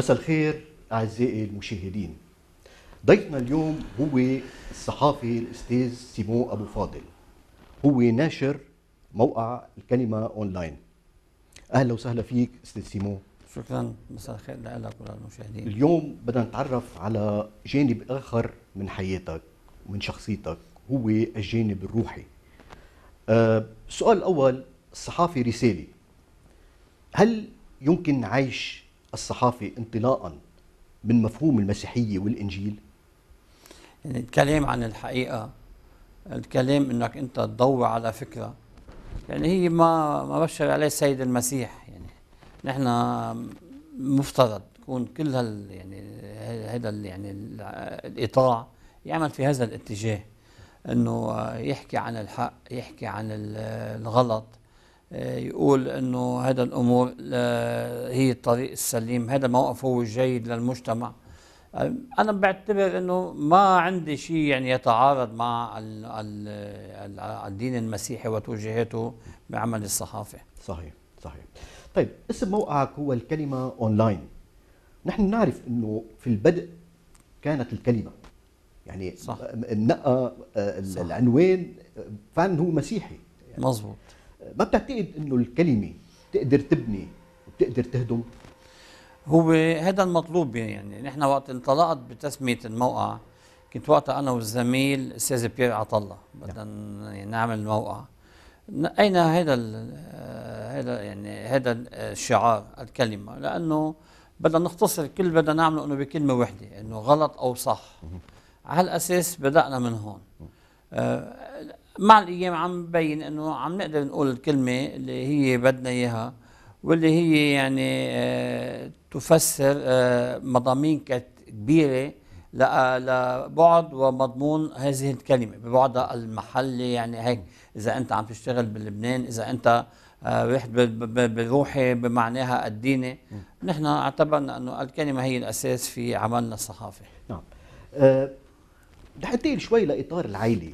مساء الخير اعزائي المشاهدين ضيفنا اليوم هو الصحافي الاستاذ سيمو ابو فاضل هو ناشر موقع الكلمه اونلاين اهلا وسهلا فيك استاذ سيمو شكرا مساء الخير لك وللمشاهدين اليوم بدنا نتعرف على جانب اخر من حياتك ومن شخصيتك هو الجانب الروحي أه السؤال الاول الصحافي رساله هل يمكن عيش الصحافة انطلاقا من مفهوم المسيحية والإنجيل؟ يعني الكلام عن الحقيقة الكلام انك انت تضوي على فكرة يعني هي ما ما بشر عليه السيد المسيح يعني نحن مفترض تكون كل هال يعني هذا يعني الاطاع يعمل في هذا الاتجاه انه يحكي عن الحق يحكي عن الغلط آه، يقول انه هذا الامور هي الطريق السليم هذا موقفه هو الجيد للمجتمع آه، انا بعتبر انه ما عندي شيء يعني يتعارض مع الدين المسيحي وتوجيهاته بعمل الصحافه صحيح صحيح طيب اسم موقعك هو الكلمه اونلاين نحن نعرف انه في البدء كانت الكلمه يعني صح. نقى آه، العنوان فعلا هو مسيحي يعني مظبوط ما بتعتقد انه الكلمه بتقدر تبني وبتقدر تهدم هو هذا المطلوب يعني نحن وقت انطلقت بتسميه الموقع كنت وقتها انا والزميل استاذ بيير عطله نعم. بدنا نعمل موقع اين هذا هذا يعني هذا الشعار الكلمه لانه بدنا نختصر كل بدنا نعمله انه بكلمه وحده انه غلط او صح على الاساس بدانا من هون آه، مع الايام عم ببين انه عم نقدر نقول الكلمه اللي هي بدنا اياها واللي هي يعني آه، تفسر آه، مضامين كبيره لبعد ومضمون هذه الكلمه ببعدها المحلي يعني هيك اذا انت عم تشتغل بلبنان اذا انت آه، رحت بروحي بمعناها الديني نحن اعتبرنا انه الكلمه هي الاساس في عملنا الصحافي نعم أه بدي انتقل شوي لاطار العائله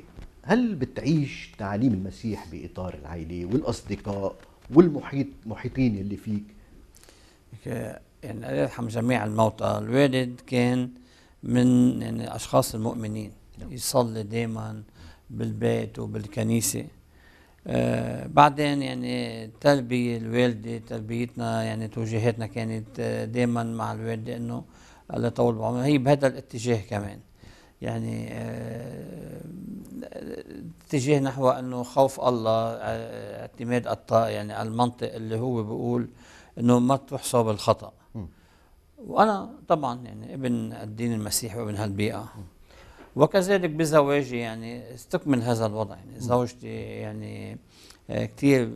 هل بتعيش تعاليم المسيح باطار العائله والاصدقاء والمحيط محيطين اللي فيك؟ إيه، يعني الله يرحم جميع الموتى الوالد كان من يعني اشخاص المؤمنين نعم. يصلي دائما بالبيت وبالكنيسه آه بعدين يعني التربيه الوالده تربيتنا يعني توجيهاتنا كانت آه، دائما مع الوالده انه الله يطول بعمرها هي بهذا الاتجاه كمان يعني اتجاه نحو انه خوف الله آه، اعتماد الطاء يعني المنطق اللي هو بيقول انه ما تروح صوب الخطا وانا طبعا يعني ابن الدين المسيحي وابن هالبيئه وكذلك بزواجي يعني استكمل هذا الوضع يعني زوجتي يعني آه، كثير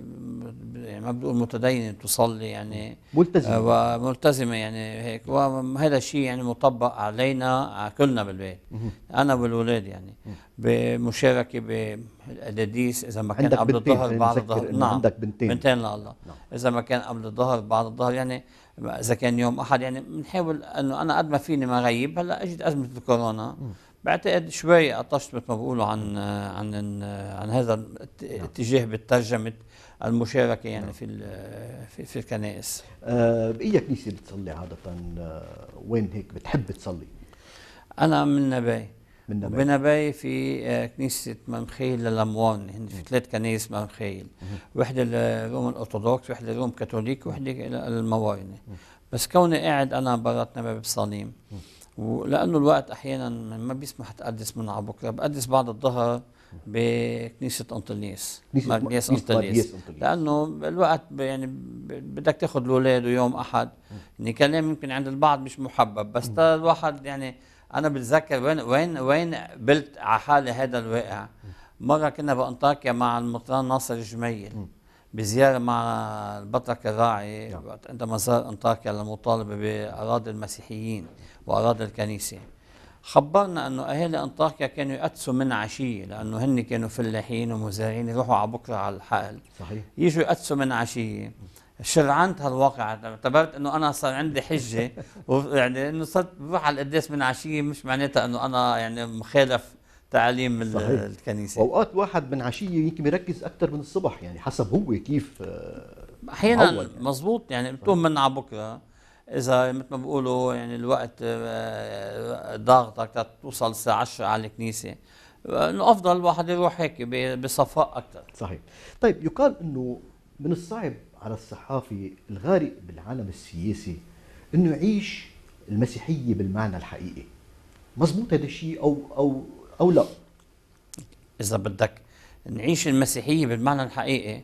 يعني ما بنقول متدينه بتصلي يعني آه، ملتزمه وملتزمه يعني هيك وهذا الشيء يعني مطبق علينا على كلنا بالبيت انا والولاد يعني بمشاركه بالقداديس اذا ما كان قبل الظهر بعد الظهر نعم عندك بنتين بنتين لله نعم. اذا ما كان قبل الظهر بعد الظهر يعني اذا كان يوم احد يعني بنحاول انه انا قد ما فيني ما غيب هلا اجت ازمه الكورونا بعتقد شوي قطشت مثل ما بقولوا عن عن عن هذا نعم. الاتجاه بترجمه المشاركه يعني نعم. في في, في الكنائس آه، باي كنيسه بتصلي عاده آه، وين هيك بتحب تصلي؟ انا من نباي من نباي بنباي في آه، كنيسه ممخيل للاموان هن يعني في ثلاث كنائس ممخيل وحده للروم الارثوذكس وحده للروم كاثوليك وحده للموارنه بس كوني قاعد انا برات نباي بصليم ولانه الوقت احيانا ما بيسمح تقدس من على بكره بقدس بعد الظهر بكنيسه انطونيس كنيسه انطونيس لانه الوقت يعني بدك تاخذ الاولاد ويوم احد يعني كلام يمكن عند البعض مش محبب بس الواحد يعني انا بتذكر وين وين وين قبلت على حالي هذا الواقع مره كنا بانطاكيا مع المطران ناصر الجميل بزيارة مع البطرك الراعي نعم. عندما زار أنطاكيا للمطالبة بأراضي المسيحيين وأراضي الكنيسة خبرنا أنه أهالي أنطاكيا كانوا يقدسوا من عشية لأنه هن كانوا فلاحين ومزارعين يروحوا على بكرة على الحقل صحيح يجوا يقدسوا من عشية شرعنت هالواقع اعتبرت انه انا صار عندي حجه يعني انه صرت بروح على القداس من عشيه مش معناتها انه انا يعني مخالف تعاليم الكنيسه اوقات واحد من عشيه يمكن بيركز اكثر من الصبح يعني حسب هو كيف آه، احيانا يعني. مزبوط يعني بتقوم من على بكره اذا مثل ما بيقولوا يعني الوقت آه، ضاغطك توصل الساعه 10 على الكنيسه آه، انه افضل الواحد يروح هيك بصفاء اكثر صحيح طيب يقال انه من الصعب على الصحافي الغارق بالعالم السياسي انه يعيش المسيحيه بالمعنى الحقيقي مزبوط هذا الشيء او او أو لا إذا بدك نعيش المسيحية بالمعنى الحقيقي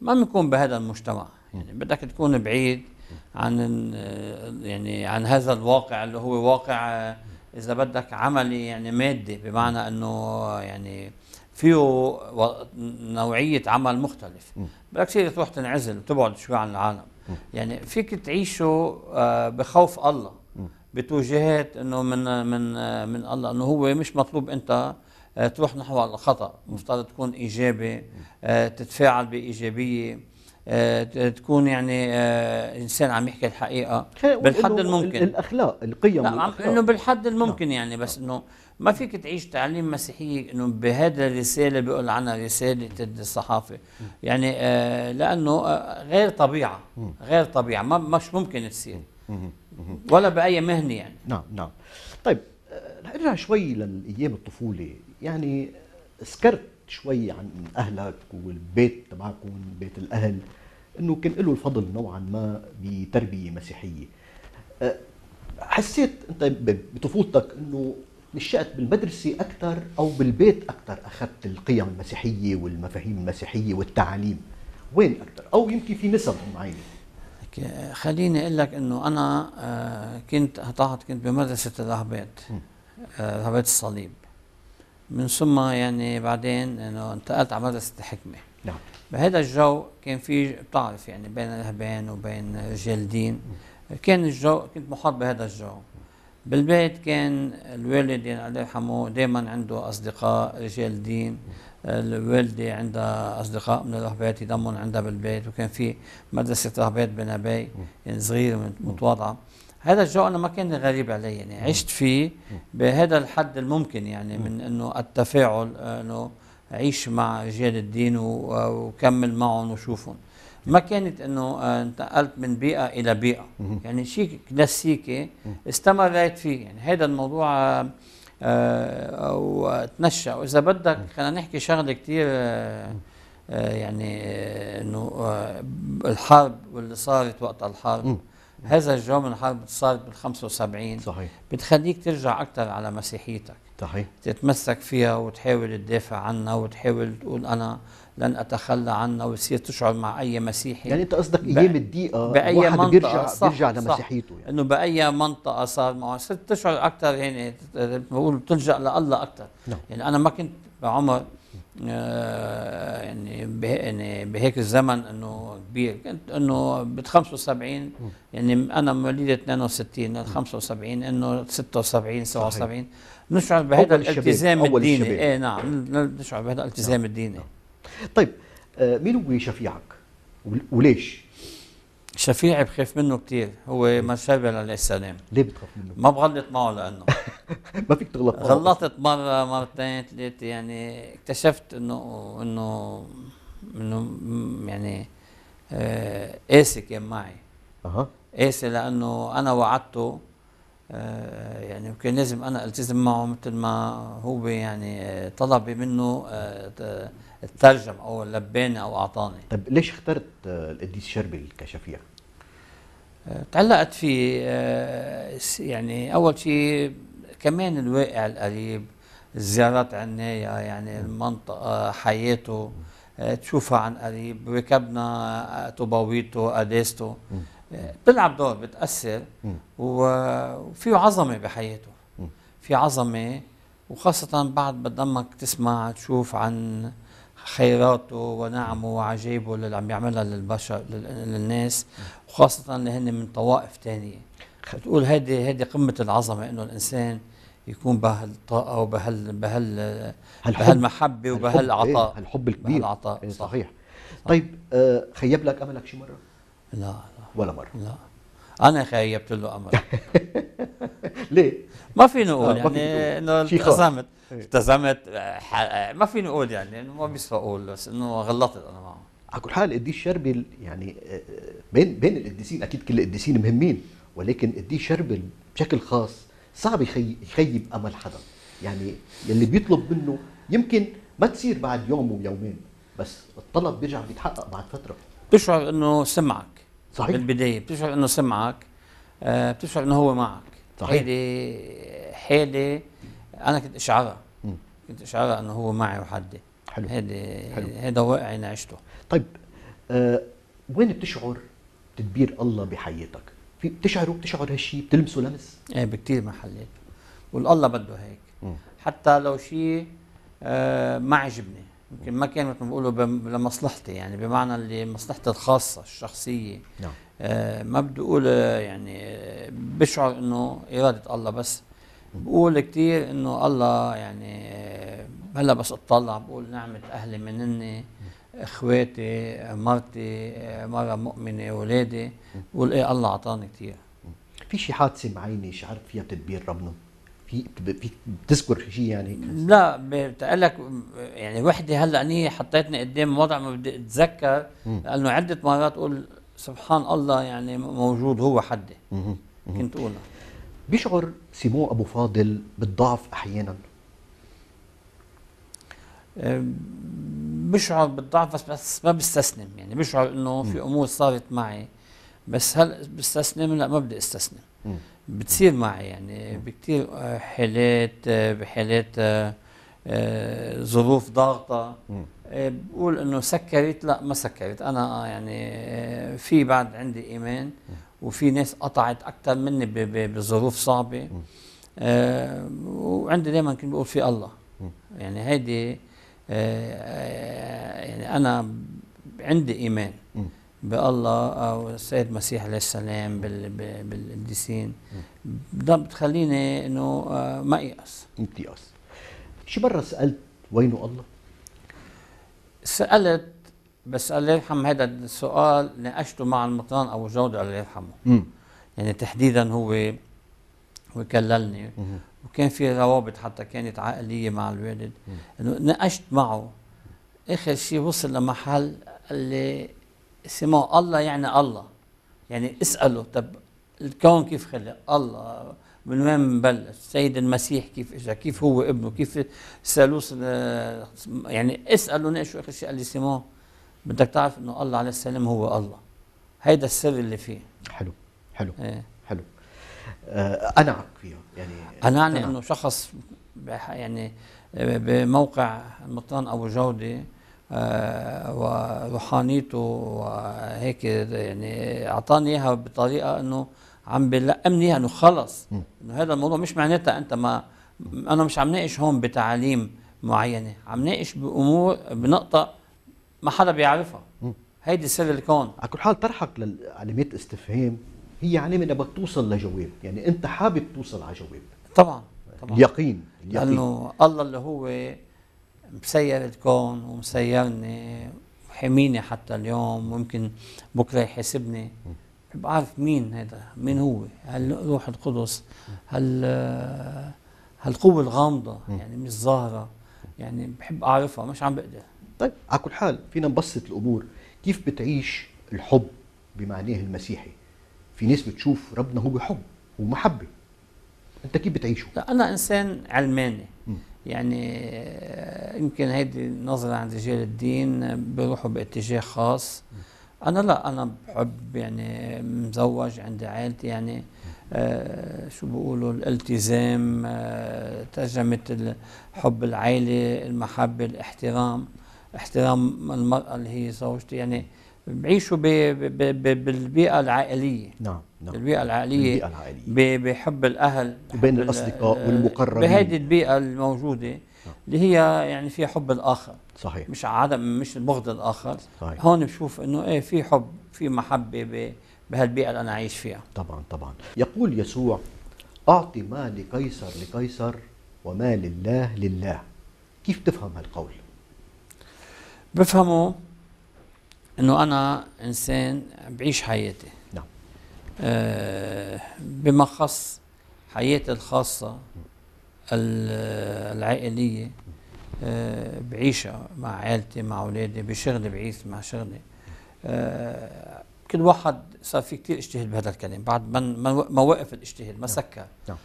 ما بنكون بهذا المجتمع يعني بدك تكون بعيد عن يعني عن هذا الواقع اللي هو واقع اذا بدك عملي يعني مادي بمعنى انه يعني فيه نوعيه عمل مختلف بدك تصير تروح تنعزل وتبعد شوي عن العالم يعني فيك تعيشه آه، بخوف الله بتوجيهات انه من من من الله انه هو مش مطلوب انت آه، تروح نحو الخطا مفترض تكون ايجابي آه، تتفاعل بايجابيه آه، تكون يعني انسان عم يحكي الحقيقه بالحد الممكن الاخلاق القيم نعم انه بالحد نعم. الممكن يعني بس انه ما فيك تعيش تعليم مسيحي انه بهذا الرساله بيقول عنها رساله الصحافه يعني لانه غير طبيعه غير طبيعه ما مش ممكن تصير ولا باي مهنه يعني نعم نعم طيب آه، نرجع شوي لايام الطفوله يعني آه، سكرت شوي عن اهلك والبيت تبعكم بيت الاهل انه كان له الفضل نوعا ما بتربيه مسيحيه آه، حسيت انت بطفولتك انه نشأت بالمدرسة أكثر أو بالبيت أكثر أخذت القيم المسيحية والمفاهيم المسيحية والتعاليم وين أكثر أو يمكن في نسب معينة خليني اقول لك انه انا آه، كنت طلعت كنت بمدرسه الرهبات آه، رهبات الصليب من ثم يعني بعدين انه انتقلت على مدرسه الحكمه نعم بهذا الجو كان في بتعرف يعني بين الرهبان وبين رجال الدين كان الجو كنت محاط بهذا الجو بالبيت كان الوالد يعني الله يرحمه دائما عنده اصدقاء رجال دين الوالدة عندها أصدقاء من الرهبات يضمن عندها بالبيت وكان في مدرسة رهبات بنبي يعني صغيرة متواضعة هذا الجو أنا ما كان غريب علي يعني عشت فيه بهذا الحد الممكن يعني من أنه التفاعل أنه عيش مع رجال الدين وكمل معهم وشوفهم ما كانت انه آه، انتقلت من بيئه الى بيئه يعني شيء كلاسيكي استمريت فيه يعني هذا الموضوع آه، آه، تنشا واذا بدك خلينا نحكي شغله كثير آه، آه، يعني انه الحرب واللي صارت وقت الحرب هذا الجو من الحرب صارت بال 75 صحيح بتخليك ترجع اكثر على مسيحيتك صحيح تتمسك فيها وتحاول تدافع عنها وتحاول تقول انا لن اتخلى عنه ويصير تشعر مع اي مسيحي يعني انت قصدك ايام الضيقه باي واحد منطقه بيرجع صح بيرجع لمسيحيته يعني. انه باي منطقه صار معه صرت تشعر اكثر يعني بقول بتلجا لله اكثر نعم. يعني انا ما كنت بعمر آه، يعني به يعني بهيك الزمن انه كبير كنت انه ب 75 يعني انا مواليد 62 75 انه 76 77 بنشعر بهذا الالتزام الديني ايه نعم بنشعر بهذا الالتزام الديني نعم. طيب آه، مين هو شفيعك وليش؟ شفيعي بخاف منه كثير هو إيه. مشابه عليه السلام ليه بتخاف منه؟ ما بغلط معه لانه ما فيك تغلط معه غلطت مره مرتين ثلاثه يعني اكتشفت انه انه انه يعني آه، قاسي آه كان معي اها قاسي لانه انا وعدته آه، يعني وكان لازم انا التزم معه مثل ما هو يعني آه، طلب منه آه، الترجم او لباني او اعطاني طيب ليش اخترت القديس شربل كشفيع؟ تعلقت فيه يعني اول شيء كمان الواقع القريب الزيارات عنايا يعني المنطقة حياته تشوفها عن قريب ركبنا طباويته قداسته بتلعب دور بتاثر وفي عظمه بحياته في عظمه وخاصه بعد بدمك تسمع تشوف عن خيراته ونعمه وعجائبه اللي عم يعملها للبشر للناس وخاصه اللي هن من طوائف ثانيه بتقول هيدي هيدي قمه العظمه انه الانسان يكون بهالطاقه وبهال بهال بهالمحبه وبهالعطاء إيه، الحب الكبير بهالعطاء إيه، صحيح. صحيح. طيب آه، خيب لك املك شي مره؟ لا ولا مره لا انا خيبت له امر ليه؟ ما فيني اقول آه يعني انه التزمت إيه. التزمت ما فيني اقول يعني انه ما بيصفى اقول بس انه غلطت انا معه على كل حال قديش شربل يعني آه، آه، بين بين القديسين اكيد كل القديسين مهمين ولكن قديش شربل بشكل خاص صعب يخيب امل حدا يعني اللي بيطلب منه يمكن ما تصير بعد يوم ويومين بس الطلب بيرجع بيتحقق بعد فتره بتشعر انه سمعك صحيح بالبدايه بتشعر انه سمعك آه، بتشعر انه هو معك صحيح هيدي انا كنت اشعرها كنت اشعرها انه هو معي وحدي حلو هيدي حلو هيدا واقع انا عشته طيب آه وين بتشعر تدبير الله بحياتك؟ في بتشعره بتشعر هالشيء بتلمسه لمس؟ ايه بكثير محلات والله بده هيك م. حتى لو شيء آه ما عجبني يمكن ما كان مثل ما بيقولوا لمصلحتي يعني بمعنى اللي مصلحتي الخاصه الشخصيه نعم آه ما بدي اقول آه، يعني بشعر انه اراده الله بس بقول كثير انه الله يعني آه، هلا بس اطلع بقول نعمه اهلي منني اخواتي مرتي آه، مره مؤمنه اولادي بقول ايه الله اعطاني كثير في شي حادثه معينة شعرت فيها بتدبير ربنا؟ في فيك بتذكر شيء يعني لا بتقول لك يعني وحده هلا اني حطيتني قدام وضع ما بدي اتذكر لانه عده مرات اقول سبحان الله يعني موجود هو حدي كنت اقولها بيشعر سيمو ابو فاضل بالضعف احيانا بشعر بالضعف بس بس ما بستسلم يعني بشعر انه في امور صارت معي بس هل بستسلم لا ما بدي استسلم بتصير معي يعني بكثير آه، حالات آه، بحالات آه، ظروف ضاغطه بقول انه سكرت لا ما سكرت انا يعني في بعد عندي ايمان وفي ناس قطعت اكثر مني بظروف صعبه وعندي دائما كنت بقول في الله يعني هيدي يعني انا عندي ايمان بالله او السيد المسيح عليه السلام بالقديسين بتخليني انه آه، ما ايأس ما تيأس شي مره سالت وينه الله؟ سالت بس الله يرحم هذا السؤال ناقشته مع المطران ابو جود الله يرحمه مم. يعني تحديدا هو وكللني مم. وكان في روابط حتى كانت عائليه مع الوالد انه ناقشت معه اخر شيء وصل لمحل قال لي سماء الله يعني الله يعني اسأله طب الكون كيف خلق الله من وين بلش سيد المسيح كيف اجى كيف هو ابنه كيف سالوس يعني اسأله ناقشوا اخر شيء قال لي سيمون بدك تعرف انه الله عليه السلام هو الله هيدا السر اللي فيه حلو حلو ايه. حلو آه قنعك فيه يعني قنعني انه شخص يعني آه، بموقع المطران ابو جوده آه، وروحانيته وهيك يعني اعطاني اياها بطريقه انه عم بلقمني اياها انه خلص انه هذا الموضوع مش معناتها انت ما انا مش عم ناقش هون بتعاليم معينه عم ناقش بامور بنقطه ما حدا بيعرفها هيدي سر الكون على كل حال طرحك لعلامات استفهام هي علامه يعني بدك توصل لجواب يعني انت حابب توصل على جواب طبعا طبعا اليقين اليقين لانه الله اللي هو مسير الكون ومسيرني وحميني حتى اليوم ممكن بكره يحاسبني بعرف مين هذا مين هو هالروح القدس هال هالقوة الغامضة يعني مش ظاهرة يعني بحب أعرفها مش عم بقدر طيب على كل حال فينا نبسط الأمور كيف بتعيش الحب بمعناه المسيحي في ناس بتشوف ربنا هو حب ومحبة أنت كيف بتعيشه؟ لا أنا إنسان علماني يعني آه، يمكن هيدي نظرة عند رجال الدين بيروحوا باتجاه خاص أنا لا أنا بحب يعني مزوج عندي عائلتي يعني آه شو بيقولوا الالتزام آه ترجمة حب العائلة المحبة الاحترام احترام المرأة اللي هي زوجتي يعني بعيشوا بالبيئه العائليه نعم نعم البيئه العائليه البيئه العائليه بحب الاهل بين الاصدقاء والمقربين بهذه البيئه الموجوده نعم. اللي هي يعني فيها حب الاخر صحيح مش عدم مش بغض الاخر صحيح. هون بشوف انه ايه في حب في محبه بهالبيئه اللي انا عايش فيها طبعا طبعا يقول يسوع اعطي ما لقيصر لقيصر وما لله لله كيف تفهم هالقول بفهمه انه انا انسان بعيش حياتي نعم آه بما خص حياتي الخاصه العائليه آه بعيشها مع عائلتي مع اولادي بشغلي بعيش مع شغلي آه كل واحد صار في كثير اجتهاد بهذا الكلام بعد ما ما وقف الاجتهاد ما سكر نعم, نعم.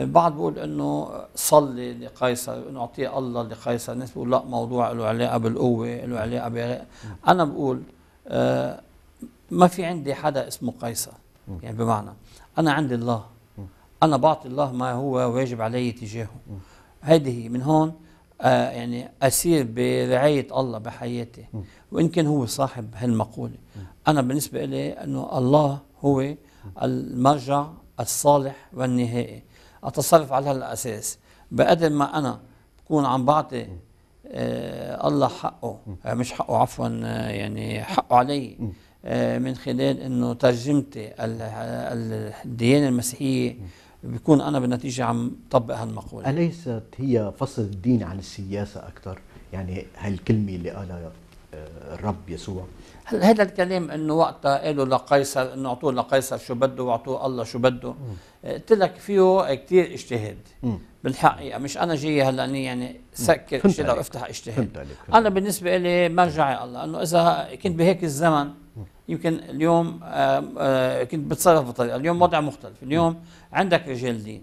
آه، بعض بقول انه صلي لقيصر انه اعطيه الله لقيصر الناس بقول لا موضوع له علاقه بالقوه له علاقه بغير. نعم. انا بقول آه، ما في عندي حدا اسمه قيصر يعني بمعنى أنا عندي الله أنا بعطي الله ما هو واجب علي تجاهه هذه من هون آه، يعني أسير برعاية الله بحياتي وإن كان هو صاحب هالمقولة أنا بالنسبة لي أنه الله هو المرجع الصالح والنهائي أتصرف على هالأساس بقدر ما أنا بكون عم بعطي آه، الله حقه آه، مش حقه عفوا آه، يعني حقه علي من خلال انه ترجمتي الديانه المسيحيه بكون انا بالنتيجه عم طبق هالمقوله اليست هي فصل الدين عن السياسه اكثر يعني هالكلمه اللي قالها الرب يسوع هل هذا الكلام انه وقتها قالوا لقيصر انه اعطوه لقيصر شو بده واعطوه الله شو بده آه، قلت لك فيه كثير اجتهاد بالحقيقه مش انا جاي هلا يعني سكر شيء افتح اجتهاد انا بالنسبه لي مرجعي الله انه اذا كنت بهيك الزمن يمكن اليوم آآ آآ آه، كنت بتصرف بطريقه اليوم وضع مختلف اليوم عندك رجال دين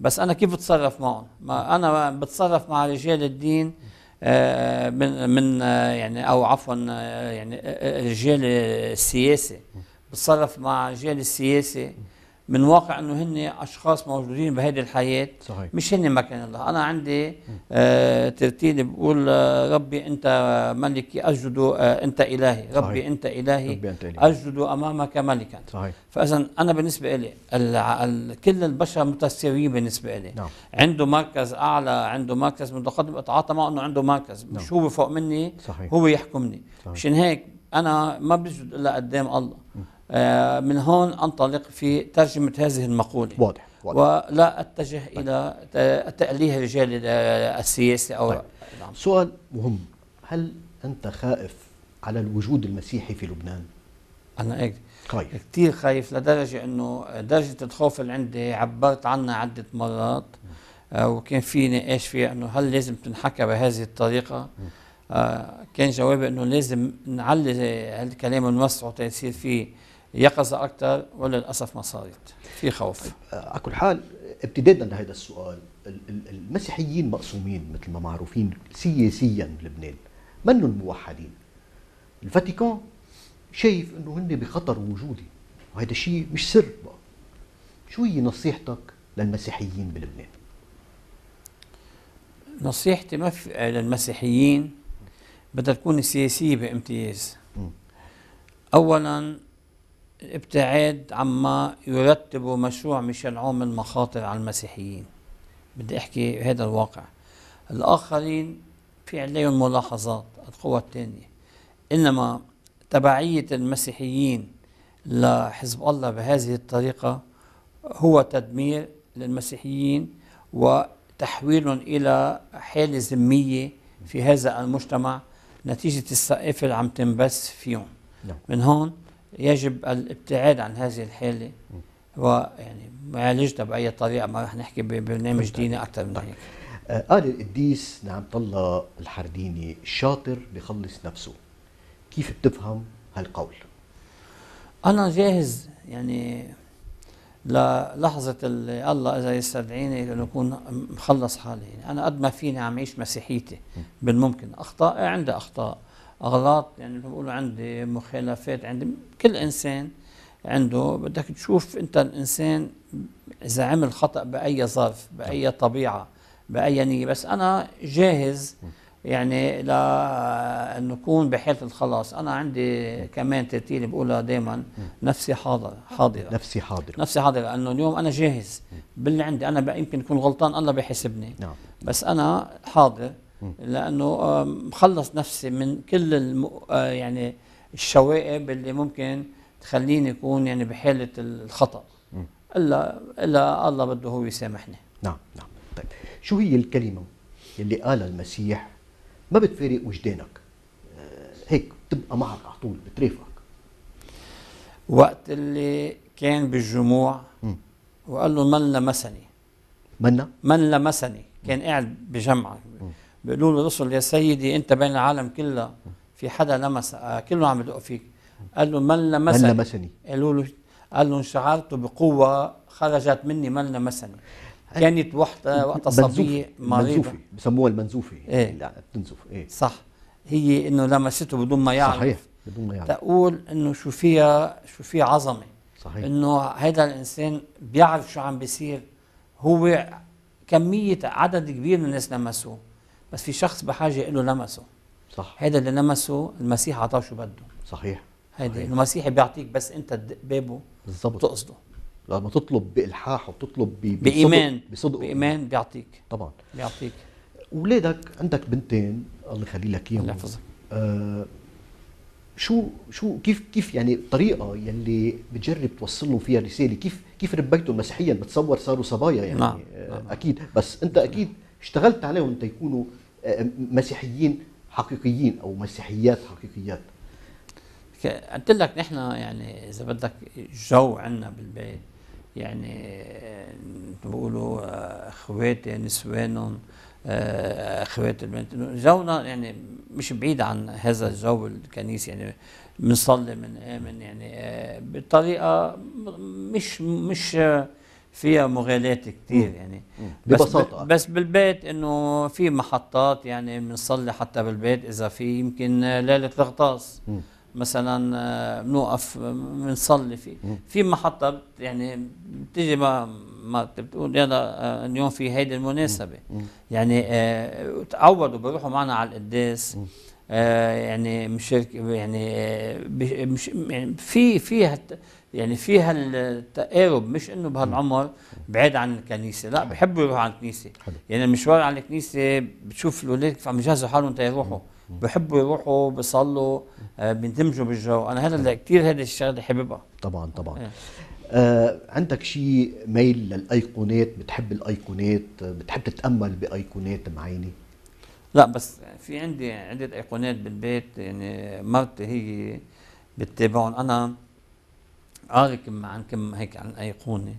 بس انا كيف بتصرف معهم ما انا بتصرف مع رجال الدين آه، من من آه، يعني او عفوا آه، يعني الجيل السياسي بتصرف مع الجيل السياسي من واقع انه هن اشخاص موجودين بهيدي الحياه صحيح. مش هن مكان الله انا عندي آه ترتيلي بقول آه ربي انت ملكي اجد آه انت الهي ربي صحيح. انت الهي ربي انت الهي اجد امامك ملكا صحيح فاذا انا بالنسبه لي الـ الـ كل البشر متساويين بالنسبه لي نعم. عنده مركز اعلى عنده مركز متقدم اتعاطى معه انه عنده مركز نعم. مش هو فوق مني صحيح. هو يحكمني مشان هيك انا ما بسجد الا قدام الله آه، من هون أنطلق في ترجمة هذه المقولة واضح, واضح. ولا أتجه طيب. إلى تأليه الرجال آه، السياسي أو طيب. نعم. سؤال مهم هل أنت خائف على الوجود المسيحي في لبنان؟ أنا إيه خايف كثير خايف لدرجة أنه درجة الخوف اللي عندي عبرت عنها عدة مرات آه، وكان في نقاش فيها أنه هل لازم تنحكى بهذه الطريقة؟ آه كان جوابي انه لازم نعلي هالكلام ونوسعه تيصير فيه يقظة أكثر وللأسف ما صارت في خوف طيب، آه، على كل حال ابتدادا لهذا السؤال المسيحيين مقسومين مثل ما معروفين سياسيا بلبنان منهم موحدين الفاتيكان شايف انه هن بخطر وجودي وهذا الشيء مش سر بقى شو هي نصيحتك للمسيحيين بلبنان نصيحتي ما في آه، للمسيحيين بدها تكون سياسية بامتياز م. اولا الابتعاد عما يرتب مشروع ميشيل عون من مخاطر على المسيحيين بدي احكي هذا الواقع الاخرين في عليهم ملاحظات القوى الثانيه انما تبعيه المسيحيين لحزب الله بهذه الطريقه هو تدمير للمسيحيين وتحويلهم الى حاله ذميه في هذا المجتمع نتيجه السقف اللي عم تنبث فيهم نعم. من هون يجب الابتعاد عن هذه الحالة ويعني معالجتها بأي طريقة ما رح نحكي ببرنامج طيب. ديني أكثر من طيب. هيك قال آه، القديس نعم الله الحرديني شاطر بخلص نفسه كيف بتفهم هالقول؟ أنا جاهز يعني للحظة اللي الله إذا يستدعيني أكون مخلص حالي يعني أنا قد ما فيني عم أعيش مسيحيتي بالممكن أخطاء عندي أخطاء اغلاط يعني بقولوا عندي مخالفات عندي كل انسان عنده بدك تشوف انت الانسان اذا عمل خطا باي ظرف باي نعم. طبيعه باي نيه بس انا جاهز يعني لأن نكون بحالة الخلاص أنا عندي كمان ترتيل بقولها دائما نفسي حاضر حاضرة نفسي حاضرة نفسي حاضرة لأنه اليوم أنا جاهز باللي عندي أنا يمكن أكون غلطان الله بيحسبني نعم. بس أنا حاضر لانه آه، مخلص نفسي من كل الم... آه، يعني الشوائب اللي ممكن تخليني اكون يعني بحاله الخطا الا الا الله بده هو يسامحني نعم نعم طيب شو هي الكلمه اللي قالها المسيح ما بتفارق وجدانك آه، هيك بتبقى معك على طول بترافقك وقت اللي كان بالجموع وقال له من لمسني منا؟ من لمسني كان قاعد بجمعه بيقولوا له الرسل يا سيدي انت بين العالم كله في حدا لمس آه، كله عم يدق فيك قال له من لمسني من لمسني قالوا له قال له شعرت بقوه خرجت مني من لمسني كانت وحده وقتها صبيه مريضه منزوفه بسموها المنزوفه ايه بتنزف ايه صح هي انه لمسته بدون ما يعرف صحيح بدون ما يعرف تقول انه شو فيها شو في عظمه صحيح انه هذا الانسان بيعرف شو عم بيصير هو كميه عدد كبير من الناس لمسوه بس في شخص بحاجه له لمسه صح هذا اللي لمسه المسيح عطاه شو بده صحيح هيدي المسيح بيعطيك بس انت تدق بابه بالضبط تقصده لما تطلب بالحاح وتطلب بي بايمان بصدق بايمان بيعطيك طبعا بيعطيك اولادك عندك بنتين الله يخلي لك اياهم الله آه شو شو كيف كيف يعني الطريقه يلي بتجرب توصل لهم فيها رساله كيف كيف ربيتهم مسيحيا بتصور صاروا صبايا يعني نعم. آه نعم. اكيد بس انت نعم. اكيد اشتغلت عليهم انت يكونوا مسيحيين حقيقيين او مسيحيات حقيقيات قلت لك نحن يعني اذا بدك جو عندنا بالبيت يعني بقولوا آه، اخواتي نسوانهم آه، اخوات البنات جونا يعني مش بعيد عن هذا الجو الكنيسي يعني بنصلي بنآمن يعني آه، بطريقه مش مش فيها مغالاه كثير يعني بس ببساطه بس بالبيت انه في محطات يعني بنصلي حتى بالبيت اذا في يمكن ليله الغطاس مثلا آه، بنوقف بنصلي في في محطه يعني بتيجي ما ما بتقول يلا آه، اليوم في هيدي المناسبه يعني آه، تعودوا بيروحوا معنا على القداس آه، يعني مش يعني آه، مش يعني في فيها يعني فيها التقارب مش انه بهالعمر بعيد عن الكنيسه لا بحبوا يروحوا على الكنيسه يعني المشوار على الكنيسه بتشوف الاولاد كيف عم يجهزوا حالهم تا يروحوا بحبوا يروحوا بيصلوا آه، بيندمجوا بالجو انا هذا كثير هذا الشغله حاببها طبعا طبعا إيه. آه عندك شيء ميل للايقونات بتحب الايقونات بتحب تتامل بايقونات معينه لا بس في عندي عدة أيقونات بالبيت يعني مرتي هي بتتابعهم أنا قاري كم عن كم هيك عن أيقونة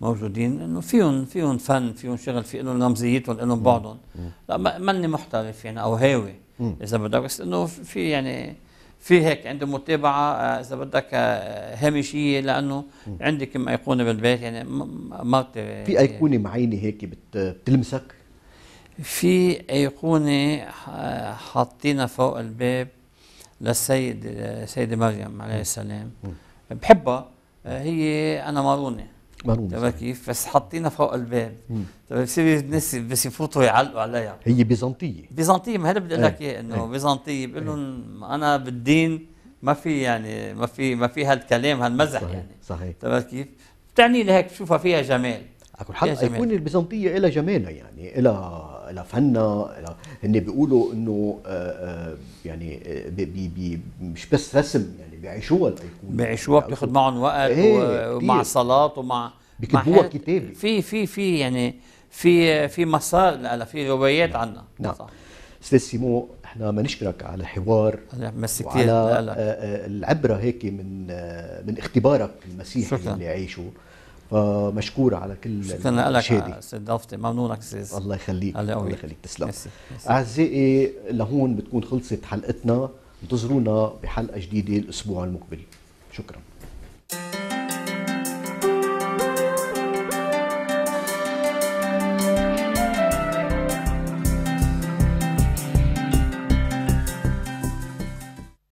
موجودين إنه فيهم فيهم فن فيهم شغل في لهم رمزيتهم لهم بعضهم لا ماني محترف يعني أو هاوي إذا بدك بس إنه في يعني في هيك عنده متابعة آه، إذا بدك آه، هامشية لأنه عندي كم أيقونة بالبيت يعني مرتي في أيقونة معينة هيك بتلمسك؟ في أيقونة آه، حاطينها فوق الباب للسيد السيدة مريم عليه السلام بحبها آه، هي أنا مارونة مارونة كيف بس حاطينها فوق الباب طيب بصير الناس بس يفوتوا يعلقوا عليها هي بيزنطية بيزنطية ما هذا بدي اقول لك إيه. اياه انه إيه. بيزنطية بقول إيه. لهم انا بالدين ما في يعني ما في ما في هالكلام هالمزح صحيح يعني صحيح طيب كيف؟ بتعني لي هيك بشوفها فيها جمال على كل حال الأيقونة البيزنطية لها جمالها يعني لها الى فنها هن بيقولوا انه آه، آه، يعني آه، بي بي مش بس رسم يعني بيعيشوها الايقونه بيعيشوها بتاخذ معهم وقت ايه ومع صلاه ومع بيكتبوها كتابه في في في يعني في في مسار لها في روايات نعم. عنها نعم استاذ سيمو احنا ما نشكرك على الحوار ميرسي كثير العبره هيك من من اختبارك المسيحي اللي عايشه فمشكورة على كل شكرا لك استضافتي ممنونك سيس الله يخليك الله يخليك تسلم أعزائي لهون بتكون خلصت حلقتنا انتظرونا بحلقة جديدة الأسبوع المقبل شكرا